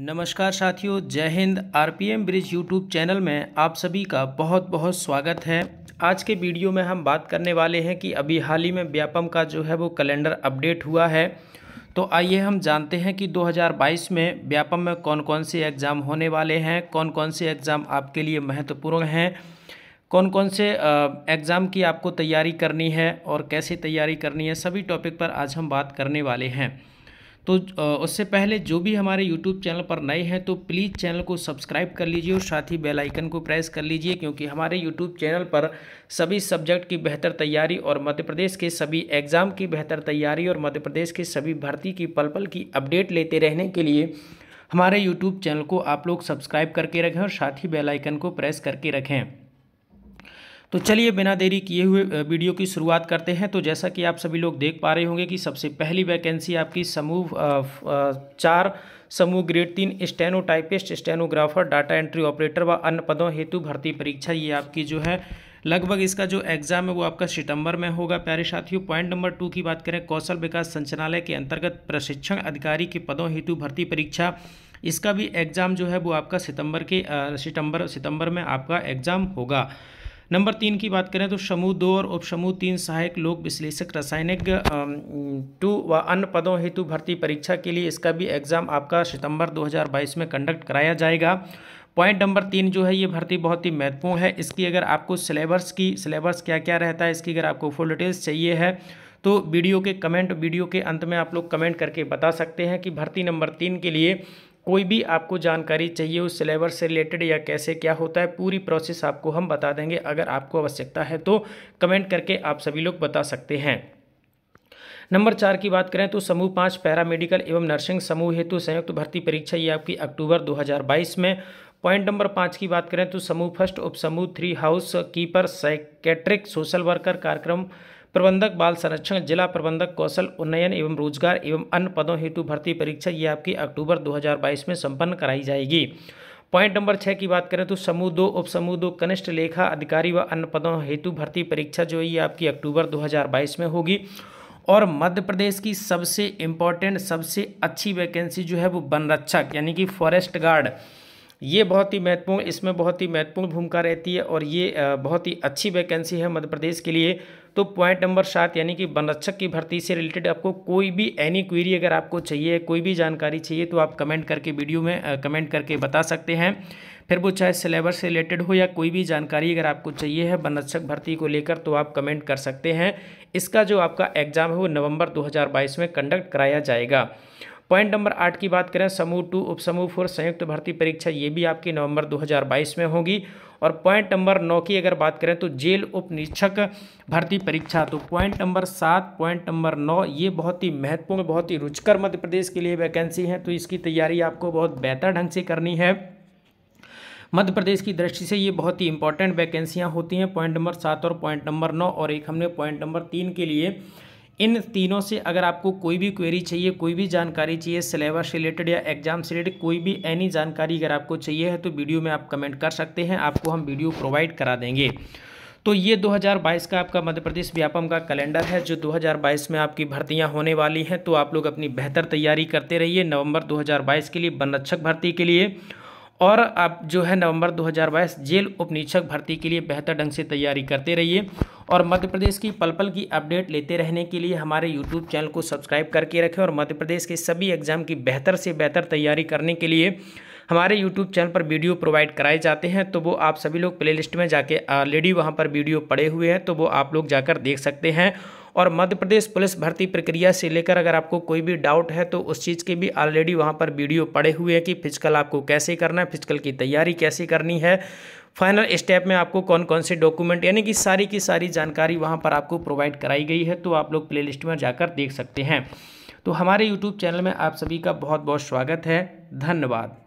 नमस्कार साथियों जय हिंद आरपीएम ब्रिज यूट्यूब चैनल में आप सभी का बहुत बहुत स्वागत है आज के वीडियो में हम बात करने वाले हैं कि अभी हाल ही में व्यापम का जो है वो कैलेंडर अपडेट हुआ है तो आइए हम जानते हैं कि 2022 में व्यापम में कौन कौन से एग्ज़ाम होने वाले हैं कौन कौन से एग्ज़ाम आपके लिए महत्वपूर्ण हैं कौन कौन से एग्ज़ाम की आपको तैयारी करनी है और कैसे तैयारी करनी है सभी टॉपिक पर आज हम बात करने वाले हैं तो उससे पहले जो भी हमारे यूट्यूब चैनल पर नए हैं तो प्लीज़ चैनल को सब्सक्राइब कर लीजिए और साथ ही बेल आइकन को प्रेस कर लीजिए क्योंकि हमारे यूट्यूब चैनल पर सभी सब्जेक्ट की बेहतर तैयारी और मध्य प्रदेश के सभी एग्ज़ाम की बेहतर तैयारी और मध्य प्रदेश के सभी भर्ती की पल पल की अपडेट लेते रहने के लिए हमारे यूट्यूब चैनल को आप लोग सब्सक्राइब करके रखें और साथ ही बेलाइकन को प्रेस करके रखें तो चलिए बिना देरी किए हुए वीडियो की शुरुआत करते हैं तो जैसा कि आप सभी लोग देख पा रहे होंगे कि सबसे पहली वैकेंसी आपकी समूह चार समूह ग्रेड तीन steno typist stenographer data entry operator व अन्य पदों हेतु भर्ती परीक्षा ये आपकी जो है लगभग इसका जो एग्ज़ाम है वो आपका सितंबर में होगा प्यारे साथियों पॉइंट नंबर टू की बात करें कौशल विकास संचालय के अंतर्गत प्रशिक्षण अधिकारी के पदों हेतु भर्ती परीक्षा इसका भी एग्ज़ाम जो है वो आपका सितंबर के सितंबर सितंबर में आपका एग्ज़ाम होगा नंबर तीन की बात करें तो समूह दो और उपसमूह तीन सहायक लोक विश्लेषक रासायनिक टू व अन्य पदों हेतु भर्ती परीक्षा के लिए इसका भी एग्ज़ाम आपका सितंबर 2022 में कंडक्ट कराया जाएगा पॉइंट नंबर तीन जो है ये भर्ती बहुत ही महत्वपूर्ण है इसकी अगर आपको सिलेबस की सिलेबस क्या क्या रहता है इसकी अगर आपको फुल डिटेल्स चाहिए है तो वीडियो के कमेंट वीडियो के अंत में आप लोग कमेंट करके बता सकते हैं कि भर्ती नंबर तीन के लिए कोई भी आपको जानकारी चाहिए उस सिलेबस से रिलेटेड या कैसे क्या होता है पूरी प्रोसेस आपको हम बता देंगे अगर आपको आवश्यकता है तो कमेंट करके आप सभी लोग बता सकते हैं नंबर चार की बात करें तो समूह पाँच पैरामेडिकल एवं नर्सिंग समूह हेतु संयुक्त भर्ती परीक्षा ये आपकी अक्टूबर 2022 में पॉइंट नंबर पाँच की बात करें तो समूह फर्स्ट उप समूह three housekeeper psychiatric social worker कार्यक्रम प्रबंधक बाल संरक्षण जिला प्रबंधक कौशल उन्नयन एवं रोजगार एवं अन्य पदों हेतु भर्ती परीक्षा ये आपकी अक्टूबर 2022 में संपन्न कराई जाएगी पॉइंट नंबर छः की बात करें तो समूह दो उप समूह दो कनिष्ठ लेखा अधिकारी व अन्य पदों हेतु भर्ती परीक्षा जो है ये आपकी अक्टूबर 2022 में होगी और मध्य प्रदेश की सबसे इम्पॉर्टेंट सबसे अच्छी वैकेंसी जो है वो वनरक्षक यानी कि फॉरेस्ट गार्ड ये बहुत ही महत्वपूर्ण इसमें बहुत ही महत्वपूर्ण भूमिका रहती है और ये बहुत ही अच्छी वैकेंसी है मध्य प्रदेश के लिए तो पॉइंट नंबर सात यानी कि वनरक्षक की भर्ती से रिलेटेड आपको कोई भी एनी क्वेरी अगर आपको चाहिए कोई भी जानकारी चाहिए तो आप कमेंट करके वीडियो में कमेंट करके बता सकते हैं फिर वो चाहे सिलेबस से रिलेटेड हो या कोई भी जानकारी अगर आपको चाहिए है वनरक्षक भर्ती को लेकर तो आप कमेंट कर सकते हैं इसका जो आपका एग्ज़ाम है वो नवंबर 2022 में कंडक्ट कराया जाएगा पॉइंट नंबर आठ की बात करें समूह टू उपसमूह फोर संयुक्त भर्ती परीक्षा ये भी आपकी नवंबर 2022 में होगी और पॉइंट नंबर नौ की अगर बात करें तो जेल उप निरीक्षक भर्ती परीक्षा तो पॉइंट नंबर सात पॉइंट नंबर नौ ये बहुत ही महत्वपूर्ण बहुत ही रुचकर मध्य प्रदेश के लिए वैकेंसी है तो इसकी तैयारी आपको बहुत बेहतर ढंग से करनी है मध्य प्रदेश की दृष्टि से ये बहुत ही इंपॉर्टेंट वैकेंसियाँ होती हैं पॉइंट नंबर सात और पॉइंट नंबर नौ और एक हमने पॉइंट नंबर तीन के लिए इन तीनों से अगर आपको कोई भी क्वेरी चाहिए कोई भी जानकारी चाहिए सिलेबस रिलेटेड या एग्जाम से रिलेटेड कोई भी एनी जानकारी अगर आपको चाहिए है तो वीडियो में आप कमेंट कर सकते हैं आपको हम वीडियो प्रोवाइड करा देंगे तो ये 2022 का आपका मध्य प्रदेश व्यापम का कैलेंडर है जो 2022 में आपकी भर्तियां होने वाली हैं तो आप लोग अपनी बेहतर तैयारी करते रहिए नवंबर 2022 के लिए बनरक्षक भर्ती के लिए और आप जो है नवंबर 2022 जेल उपनिरीक्षक भर्ती के लिए बेहतर ढंग से तैयारी करते रहिए और मध्य प्रदेश की पल पल की अपडेट लेते रहने के लिए हमारे यूट्यूब चैनल को सब्सक्राइब करके रखें और मध्य प्रदेश के सभी एग्जाम की बेहतर से बेहतर तैयारी करने के लिए हमारे यूट्यूब चैनल पर वीडियो प्रोवाइड कराए जाते हैं तो वो आप सभी लोग प्ले में जाके ऑलरेडी वहाँ पर वीडियो पड़े हुए हैं तो वो आप लोग जाकर देख सकते हैं और मध्य प्रदेश पुलिस भर्ती प्रक्रिया से लेकर अगर आपको कोई भी डाउट है तो उस चीज़ के भी ऑलरेडी वहाँ पर वीडियो पड़े हुए हैं कि फिजिकल आपको कैसे करना है फिजिकल की तैयारी कैसे करनी है फाइनल स्टेप में आपको कौन कौन से डॉक्यूमेंट यानी कि सारी की सारी जानकारी वहाँ पर आपको प्रोवाइड कराई गई है तो आप लोग प्ले में जाकर देख सकते हैं तो हमारे यूट्यूब चैनल में आप सभी का बहुत बहुत स्वागत है धन्यवाद